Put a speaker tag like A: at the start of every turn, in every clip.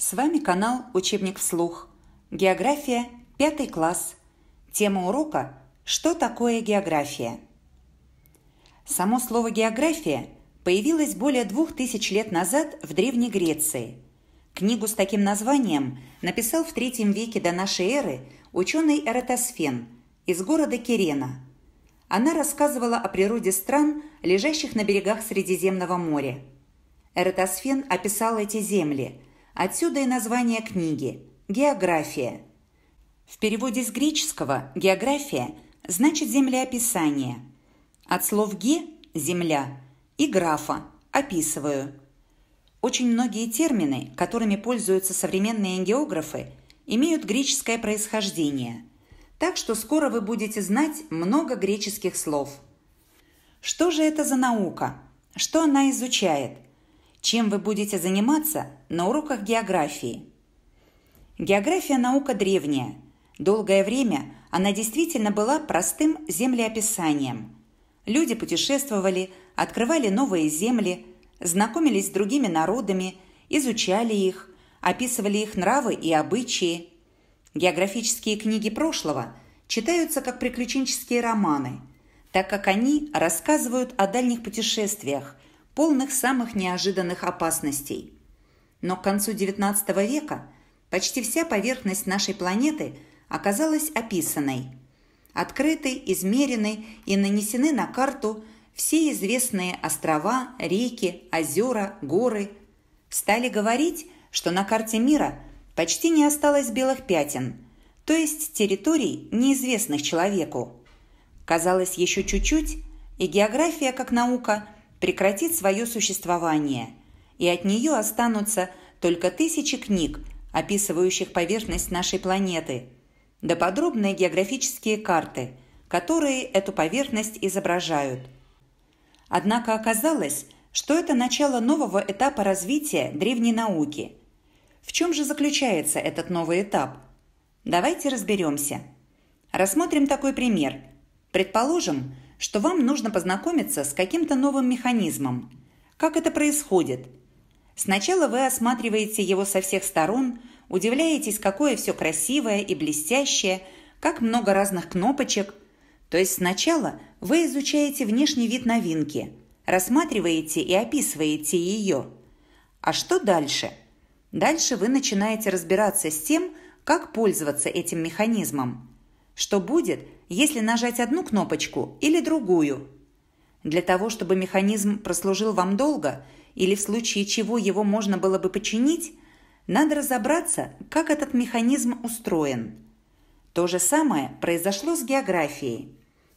A: С вами канал «Учебник вслух». География, пятый класс. Тема урока «Что такое география?». Само слово «география» появилось более двух тысяч лет назад в Древней Греции. Книгу с таким названием написал в третьем веке до нашей эры ученый Эратосфен из города Кирена. Она рассказывала о природе стран, лежащих на берегах Средиземного моря. Эратосфен описал эти земли – Отсюда и название книги – «География». В переводе с греческого «география» значит «землеописание». От слов «ге» – «земля» и «графа» – «описываю». Очень многие термины, которыми пользуются современные географы, имеют греческое происхождение. Так что скоро вы будете знать много греческих слов. Что же это за наука? Что она изучает – чем вы будете заниматься на уроках географии? География – наука древняя. Долгое время она действительно была простым землеописанием. Люди путешествовали, открывали новые земли, знакомились с другими народами, изучали их, описывали их нравы и обычаи. Географические книги прошлого читаются как приключенческие романы, так как они рассказывают о дальних путешествиях – полных самых неожиданных опасностей. Но к концу XIX века почти вся поверхность нашей планеты оказалась описанной. Открыты, измерены и нанесены на карту все известные острова, реки, озера, горы. Стали говорить, что на карте мира почти не осталось белых пятен, то есть территорий, неизвестных человеку. Казалось, еще чуть-чуть, и география как наука – прекратит свое существование, и от нее останутся только тысячи книг, описывающих поверхность нашей планеты, да подробные географические карты, которые эту поверхность изображают. Однако оказалось, что это начало нового этапа развития древней науки. В чем же заключается этот новый этап? Давайте разберемся. Рассмотрим такой пример. Предположим, что вам нужно познакомиться с каким-то новым механизмом. Как это происходит? Сначала вы осматриваете его со всех сторон, удивляетесь, какое все красивое и блестящее, как много разных кнопочек. То есть сначала вы изучаете внешний вид новинки, рассматриваете и описываете ее. А что дальше? Дальше вы начинаете разбираться с тем, как пользоваться этим механизмом. Что будет, если нажать одну кнопочку или другую? Для того, чтобы механизм прослужил вам долго или в случае чего его можно было бы починить, надо разобраться, как этот механизм устроен. То же самое произошло с географией.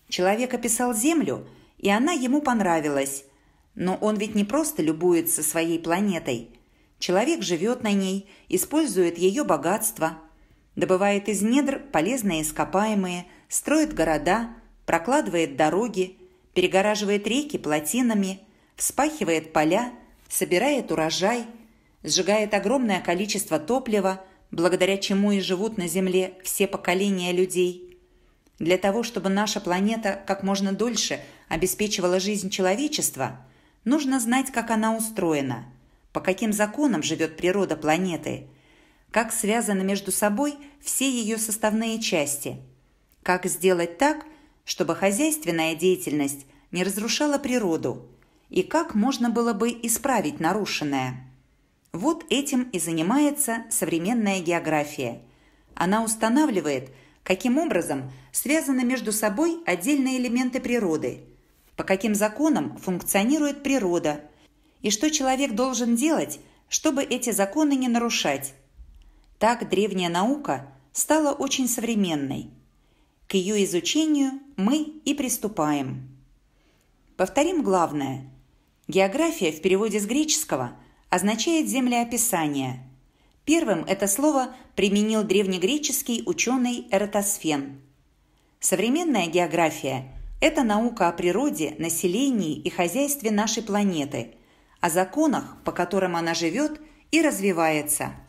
A: Человек описал Землю, и она ему понравилась. Но он ведь не просто любуется своей планетой. Человек живет на ней, использует ее богатство – добывает из недр полезные ископаемые, строит города, прокладывает дороги, перегораживает реки плотинами, вспахивает поля, собирает урожай, сжигает огромное количество топлива, благодаря чему и живут на Земле все поколения людей. Для того, чтобы наша планета как можно дольше обеспечивала жизнь человечества, нужно знать, как она устроена, по каким законам живет природа планеты – как связаны между собой все ее составные части, как сделать так, чтобы хозяйственная деятельность не разрушала природу, и как можно было бы исправить нарушенное. Вот этим и занимается современная география. Она устанавливает, каким образом связаны между собой отдельные элементы природы, по каким законам функционирует природа, и что человек должен делать, чтобы эти законы не нарушать, так древняя наука стала очень современной. К ее изучению мы и приступаем. Повторим главное. География в переводе с греческого означает землеописание. Первым это слово применил древнегреческий ученый Эратосфен. Современная география – это наука о природе, населении и хозяйстве нашей планеты, о законах, по которым она живет и развивается –